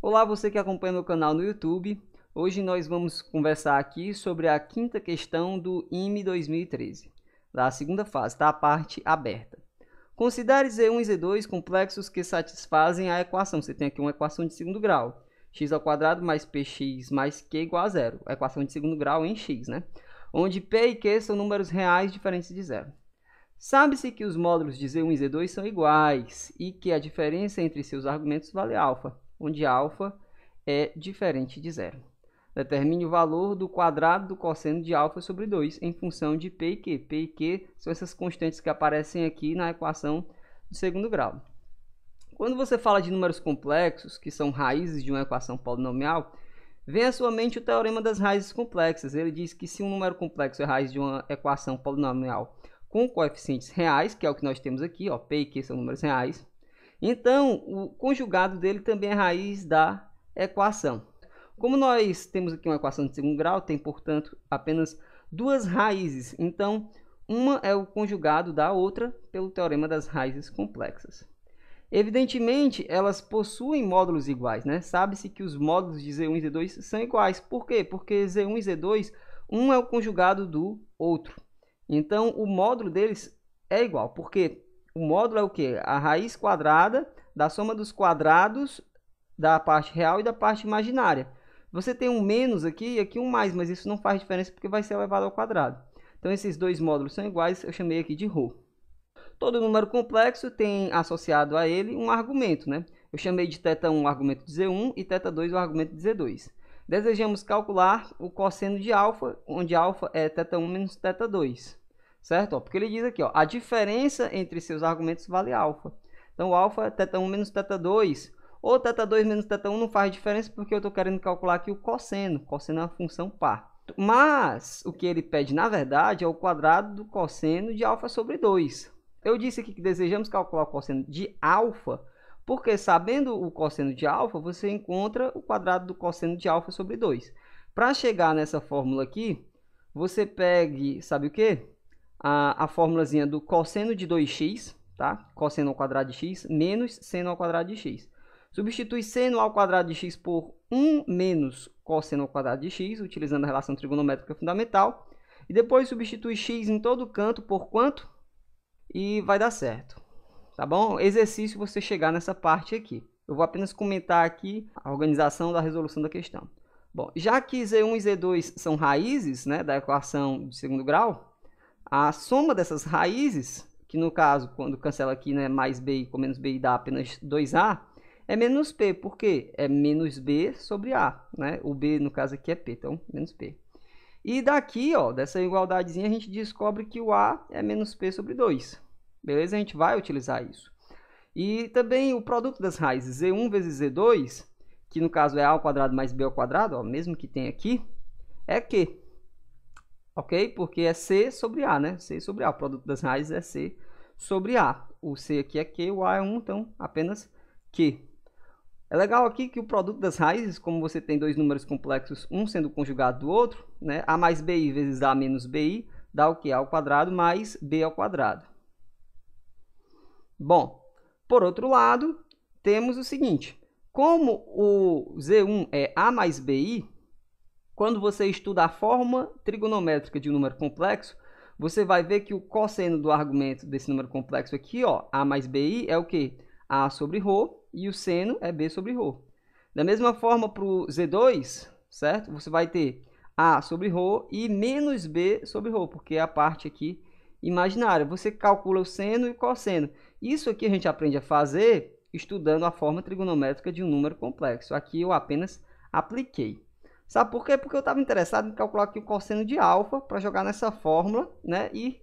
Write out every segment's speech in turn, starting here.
Olá você que acompanha meu canal no YouTube. Hoje nós vamos conversar aqui sobre a quinta questão do IME 2013, da segunda fase, tá? parte aberta. Considere Z1 e Z2 complexos que satisfazem a equação. Você tem aqui uma equação de segundo grau. x ao quadrado mais px mais q igual a zero. A equação de segundo grau em x, né? Onde p e q são números reais diferentes de zero. Sabe-se que os módulos de Z1 e Z2 são iguais e que a diferença entre seus argumentos vale alfa onde alfa é diferente de zero. Determine o valor do quadrado do cosseno de alfa sobre 2 em função de P e Q. P e Q são essas constantes que aparecem aqui na equação de segundo grau. Quando você fala de números complexos, que são raízes de uma equação polinomial, vem à sua mente o teorema das raízes complexas. Ele diz que se um número complexo é raiz de uma equação polinomial com coeficientes reais, que é o que nós temos aqui, ó, P e Q são números reais, então, o conjugado dele também é raiz da equação. Como nós temos aqui uma equação de segundo grau, tem, portanto, apenas duas raízes. Então, uma é o conjugado da outra pelo teorema das raízes complexas. Evidentemente, elas possuem módulos iguais, né? Sabe-se que os módulos de Z1 e Z2 são iguais. Por quê? Porque Z1 e Z2, um é o conjugado do outro. Então, o módulo deles é igual, Por quê? O módulo é o que? A raiz quadrada da soma dos quadrados da parte real e da parte imaginária. Você tem um menos aqui e aqui um mais, mas isso não faz diferença porque vai ser elevado ao quadrado. Então, esses dois módulos são iguais, eu chamei aqui de ρ. Todo número complexo tem associado a ele um argumento, né? Eu chamei de θ1 o argumento de Z1 e θ2 o argumento de Z2. Desejamos calcular o cosseno de α, onde α é θ1 menos θ2 certo? porque ele diz aqui, ó, a diferença entre seus argumentos vale alfa. Então, alfa é θ1 menos θ2, ou θ2 menos θ1 não faz diferença porque eu estou querendo calcular aqui o cosseno. Cosseno é uma função par. Mas, o que ele pede, na verdade, é o quadrado do cosseno de alfa sobre 2. Eu disse aqui que desejamos calcular o cosseno de alfa, porque sabendo o cosseno de alfa, você encontra o quadrado do cosseno de alfa sobre 2. Para chegar nessa fórmula aqui, você pegue, sabe o quê? a, a formulazinha do cosseno de 2x, tá? Cosseno ao quadrado de x menos seno ao quadrado de x. Substitui seno ao quadrado de x por 1 menos cosseno ao quadrado de x, utilizando a relação trigonométrica fundamental. E depois substitui x em todo canto por quanto? E vai dar certo. Tá bom? Exercício você chegar nessa parte aqui. Eu vou apenas comentar aqui a organização da resolução da questão. Bom, já que Z1 e Z2 são raízes né, da equação de segundo grau, a soma dessas raízes, que no caso, quando cancela aqui, né, mais b com menos b dá apenas 2a, é menos p, por quê? É menos b sobre a, né? O b, no caso aqui, é p, então menos p. E daqui, ó, dessa igualdadezinha, a gente descobre que o a é menos p sobre 2. Beleza? A gente vai utilizar isso. E também o produto das raízes z1 vezes z2, que no caso é a ao quadrado mais b ao quadrado, ó, mesmo que tem aqui, é q ok? Porque é C sobre A, né? C sobre A, o produto das raízes é C sobre A. O C aqui é Q, o A é 1, então apenas Q. É legal aqui que o produto das raízes, como você tem dois números complexos, um sendo conjugado do outro, né? A mais BI vezes A menos BI dá o que? A ao quadrado mais B ao quadrado. Bom, por outro lado, temos o seguinte. Como o Z1 é A mais BI, quando você estuda a forma trigonométrica de um número complexo, você vai ver que o cosseno do argumento desse número complexo aqui, ó, a mais bi é o quê? a sobre ρ e o seno é b sobre ρ. Da mesma forma para o z2, certo? Você vai ter a sobre ρ e menos b sobre ρ, porque é a parte aqui imaginária. Você calcula o seno e o cosseno. Isso aqui a gente aprende a fazer estudando a forma trigonométrica de um número complexo. Aqui eu apenas apliquei. Sabe por quê? Porque eu estava interessado em calcular aqui o cosseno de alfa para jogar nessa fórmula né, e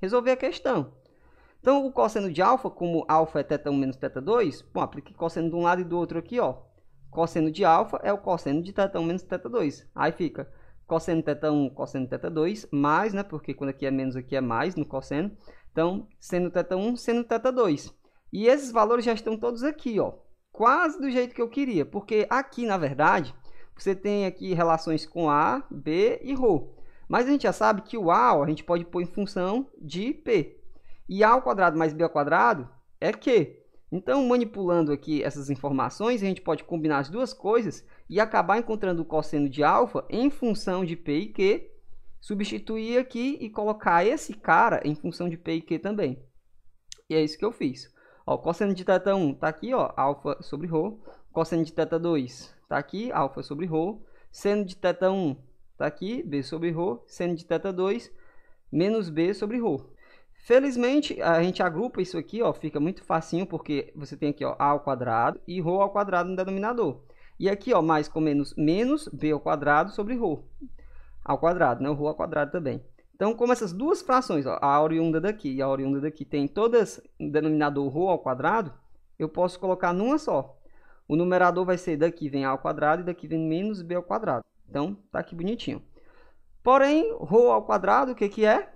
resolver a questão. Então, o cosseno de alfa, como alfa é θ1 menos θ2, bom, apliquei cosseno de um lado e do outro aqui, ó. Cosseno de alfa é o cosseno de θ1 menos θ2. Aí fica cosseno θ1, cosseno θ2, mais, né? Porque quando aqui é menos, aqui é mais no cosseno. Então, seno θ1, seno θ2. E esses valores já estão todos aqui, ó. Quase do jeito que eu queria, porque aqui, na verdade, você tem aqui relações com A, B e ρ. Mas a gente já sabe que o A ó, a gente pode pôr em função de P. E A ao quadrado mais B ao quadrado é Q. Então, manipulando aqui essas informações, a gente pode combinar as duas coisas e acabar encontrando o cosseno de alfa em função de P e Q, substituir aqui e colocar esse cara em função de P e Q também. E é isso que eu fiz. o cosseno de θ1 está aqui, ó, alfa sobre ρ. Cosseno de θ 2 está aqui, alfa sobre ρ. Seno de θ 1 está aqui, b sobre ρ. Seno de θ 2, menos b sobre ρ. Felizmente, a gente agrupa isso aqui, ó, fica muito facinho, porque você tem aqui ó, a ao quadrado e ρ ao quadrado no denominador. E aqui, ó, mais com menos, menos b ao quadrado sobre ρ ao quadrado, né? O ρ ao quadrado também. Então, como essas duas frações, ó, a oriunda daqui e a oriunda daqui, tem todas denominador ρ ao quadrado, eu posso colocar numa só. O numerador vai ser daqui vem a ao quadrado e daqui vem menos b ao quadrado. Então, tá aqui bonitinho. Porém, ρ ao quadrado, o que que é?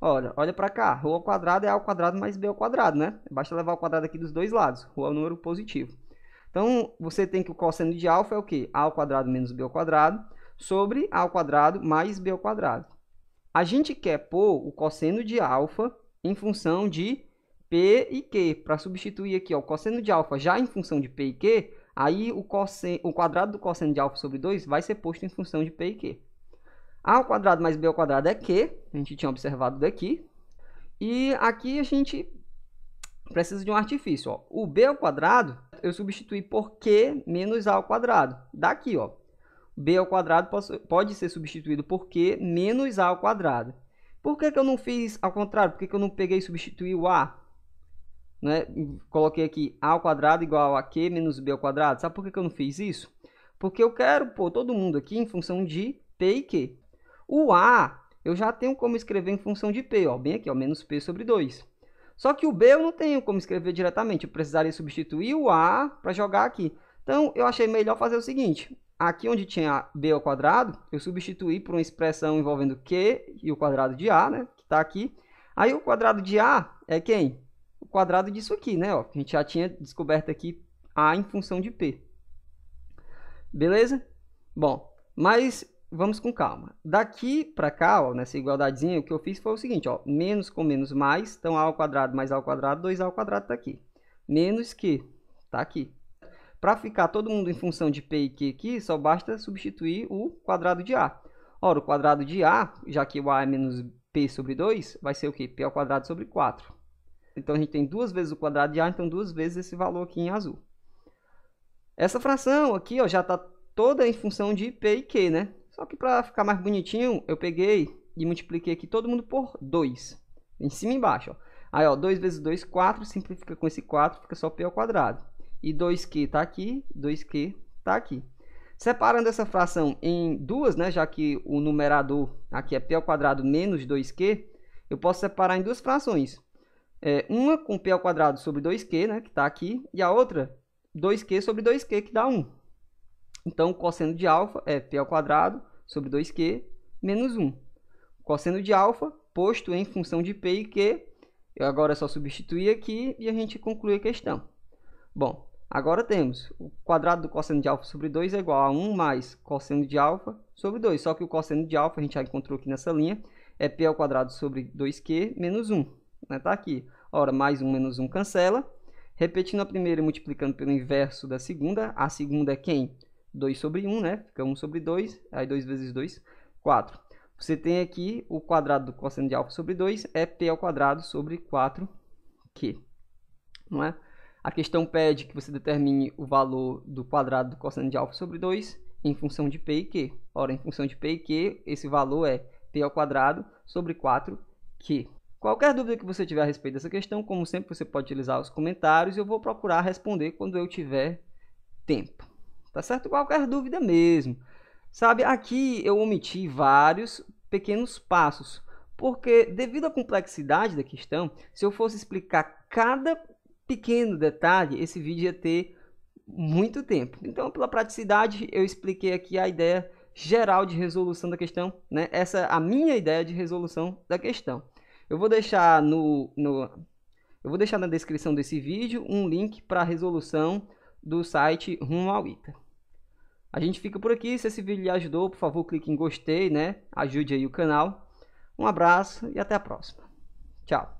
Olha, olha para cá. ρ ao quadrado é a ao quadrado mais b ao quadrado, né? Basta levar o quadrado aqui dos dois lados. ρ é o número positivo. Então, você tem que o cosseno de alfa é o quê? a ao quadrado menos b ao quadrado sobre a ao quadrado mais b ao quadrado. A gente quer pôr o cosseno de alfa em função de P e Q, para substituir aqui ó, o cosseno de alfa já em função de P e Q, aí o, cosseno, o quadrado do cosseno de alfa sobre 2 vai ser posto em função de P e Q. A ao quadrado mais B ao quadrado é Q, a gente tinha observado daqui. E aqui a gente precisa de um artifício. Ó. O B ao quadrado eu substituí por Q menos A ao quadrado. Daqui, ó. B ao quadrado pode ser substituído por Q menos A ao quadrado. Por que, que eu não fiz ao contrário? Por que, que eu não peguei e substituí o A? Né? Coloquei aqui a ao quadrado igual a q menos b ao quadrado. Sabe por que, eu não fiz isso? Porque eu quero pôr todo mundo aqui em função de p e q. O a eu já tenho como escrever em função de p, ó, bem aqui, ó, menos p sobre 2. Só que o b eu não tenho como escrever diretamente, eu precisaria substituir o a para jogar aqui. Então, eu achei melhor fazer o seguinte, aqui onde tinha b ao quadrado, eu substituí por uma expressão envolvendo q e o quadrado de a, né, que está aqui. Aí o quadrado de a é quem? o quadrado disso aqui, né? Ó, a gente já tinha descoberto aqui A em função de P. Beleza? Bom, mas vamos com calma. Daqui para cá, ó, nessa igualdadezinha, o que eu fiz foi o seguinte, ó, menos com menos mais, então a ao quadrado mais a ao quadrado, 2a ao quadrado está aqui. Menos que está aqui. Para ficar todo mundo em função de p e q aqui, só basta substituir o quadrado de a. Ora, o quadrado de a, já que o a é menos p sobre 2, vai ser o quê? p ao quadrado sobre 4. Então a gente tem duas vezes o quadrado de A, então duas vezes esse valor aqui em azul. Essa fração aqui ó, já está toda em função de P e Q, né? Só que para ficar mais bonitinho, eu peguei e multipliquei aqui todo mundo por 2. Em cima e embaixo. Ó. Aí, ó, 2 vezes 2, 4. Simplifica com esse 4, fica só P ao quadrado. E 2Q está aqui, 2Q está aqui. Separando essa fração em duas, né, já que o numerador aqui é P ao quadrado menos 2Q, eu posso separar em duas frações é, uma com P ao quadrado sobre 2Q, né, que está aqui, e a outra 2Q sobre 2Q, que dá 1. Então, o cosseno de alfa é P ao quadrado sobre 2Q menos 1. O cosseno de alfa, posto em função de P e Q, eu agora é só substituir aqui e a gente conclui a questão. Bom, agora temos o quadrado do cosseno de alfa sobre 2 é igual a 1 mais cosseno de alfa sobre 2. Só que o cosseno de alfa, a gente já encontrou aqui nessa linha, é P ao quadrado sobre 2Q menos 1. Está né, aqui. Ora, mais um menos um cancela. Repetindo a primeira e multiplicando pelo inverso da segunda. A segunda é quem? 2 sobre 1, né? Fica 1 sobre 2. Aí 2 vezes 2, 4. Você tem aqui o quadrado do cosseno de alfa sobre 2 é p ao quadrado sobre 4q. Não é? A questão pede que você determine o valor do quadrado do cosseno de alfa sobre 2 em função de p e q. Ora, em função de p e q, esse valor é p ao quadrado sobre 4q. Qualquer dúvida que você tiver a respeito dessa questão, como sempre, você pode utilizar os comentários e eu vou procurar responder quando eu tiver tempo. Tá certo? Qualquer dúvida mesmo. Sabe, aqui eu omiti vários pequenos passos, porque devido à complexidade da questão, se eu fosse explicar cada pequeno detalhe, esse vídeo ia ter muito tempo. Então, pela praticidade, eu expliquei aqui a ideia geral de resolução da questão, né? Essa é a minha ideia de resolução da questão. Eu vou deixar no, no eu vou deixar na descrição desse vídeo um link para a resolução do site Rumo ao ITA. A gente fica por aqui. Se esse vídeo lhe ajudou, por favor, clique em gostei, né? Ajude aí o canal. Um abraço e até a próxima. Tchau.